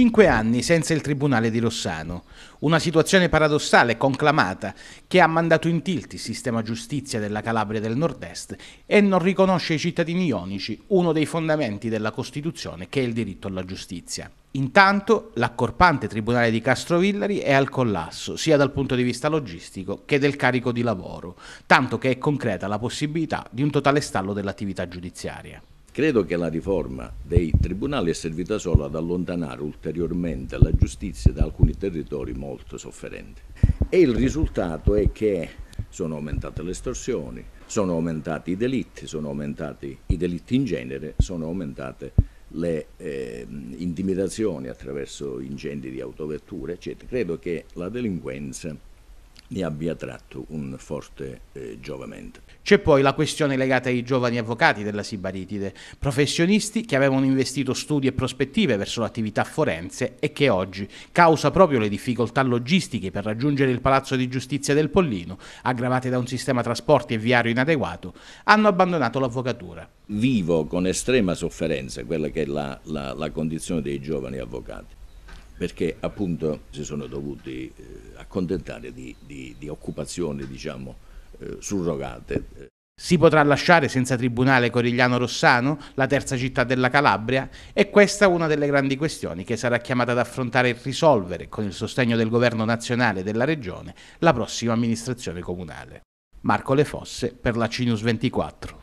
Cinque anni senza il Tribunale di Rossano, una situazione paradossale, conclamata, che ha mandato in tilt il sistema giustizia della Calabria del Nord-Est e non riconosce ai cittadini ionici uno dei fondamenti della Costituzione che è il diritto alla giustizia. Intanto l'accorpante Tribunale di Castrovillari è al collasso, sia dal punto di vista logistico che del carico di lavoro, tanto che è concreta la possibilità di un totale stallo dell'attività giudiziaria. Credo che la riforma dei tribunali è servita solo ad allontanare ulteriormente la giustizia da alcuni territori molto sofferenti. E il risultato è che sono aumentate le estorsioni, sono aumentati i delitti, sono aumentati i delitti in genere, sono aumentate le eh, intimidazioni attraverso incendi di autovetture, eccetera. Credo che la delinquenza ne abbia tratto un forte eh, giovamento. C'è poi la questione legata ai giovani avvocati della Sibaritide, professionisti che avevano investito studi e prospettive verso l'attività forense e che oggi, causa proprio le difficoltà logistiche per raggiungere il Palazzo di Giustizia del Pollino, aggravate da un sistema trasporti e viario inadeguato, hanno abbandonato l'avvocatura. Vivo con estrema sofferenza quella che è la, la, la condizione dei giovani avvocati perché appunto si sono dovuti eh, accontentare di, di, di occupazioni diciamo, eh, surrogate. Si potrà lasciare senza tribunale Corigliano Rossano, la terza città della Calabria? E questa è una delle grandi questioni che sarà chiamata ad affrontare e risolvere, con il sostegno del governo nazionale della regione, la prossima amministrazione comunale. Marco Le Fosse per la Cinus 24.